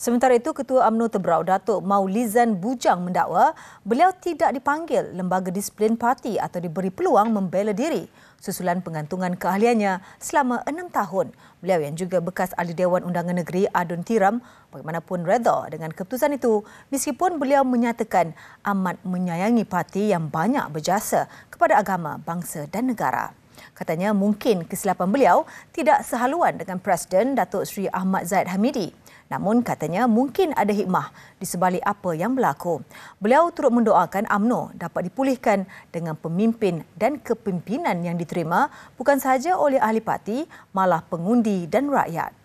Sementara itu, Ketua UMNO Tebrau Datuk Maulizan Bujang mendakwa beliau tidak dipanggil lembaga disiplin parti atau diberi peluang membela diri susulan pengantungan keahliannya selama enam tahun. Beliau yang juga bekas ahli Dewan Undangan Negeri Adun Tiram bagaimanapun redha dengan keputusan itu meskipun beliau menyatakan amat menyayangi parti yang banyak berjasa kepada agama, bangsa dan negara. Katanya mungkin kesilapan beliau tidak sehaluan dengan Presiden Datuk Sri Ahmad Zaid Hamidi. Namun katanya mungkin ada hikmah di sebalik apa yang berlaku. Beliau turut mendoakan AMNO dapat dipulihkan dengan pemimpin dan kepimpinan yang diterima bukan sahaja oleh ahli parti malah pengundi dan rakyat.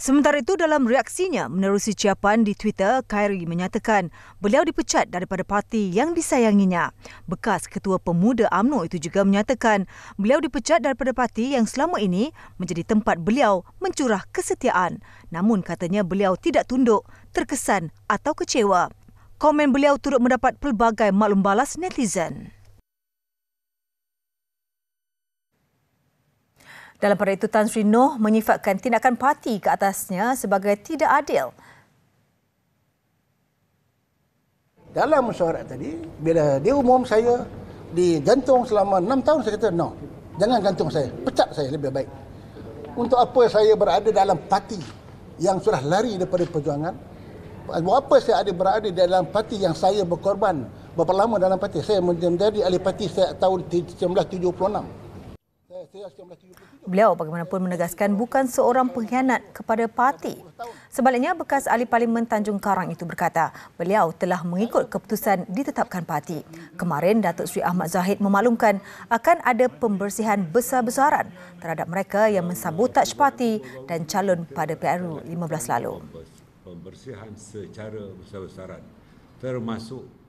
Sementara itu dalam reaksinya menerusi ciapan di Twitter, Kyrie menyatakan beliau dipecat daripada parti yang disayanginya. Bekas Ketua Pemuda AMNO itu juga menyatakan beliau dipecat daripada parti yang selama ini menjadi tempat beliau mencurah kesetiaan. Namun katanya beliau tidak tunduk, terkesan atau kecewa. Komen beliau turut mendapat pelbagai maklum balas netizen. Dalam pada itu, Tan Sri Noh menyifatkan tindakan parti ke atasnya sebagai tidak adil. Dalam mesyuarat tadi, bila dia umum saya digantung selama enam tahun, saya kata, no, jangan gantung saya, pecat saya lebih baik. Untuk apa saya berada dalam parti yang sudah lari daripada perjuangan, buat apa saya ada berada dalam parti yang saya berkorban berapa lama dalam parti? Saya menjadi ahli parti sejak tahun 1976. Beliau bagaimanapun menegaskan bukan seorang pengkhianat kepada parti. Sebaliknya, bekas ahli parlimen Tanjung Karang itu berkata, beliau telah mengikut keputusan ditetapkan parti. Kemarin, Datuk Sri Ahmad Zahid memaklumkan akan ada pembersihan besar-besaran terhadap mereka yang mensabotaj parti dan calon pada PRU 15 lalu. Pembersihan secara besar-besaran termasuk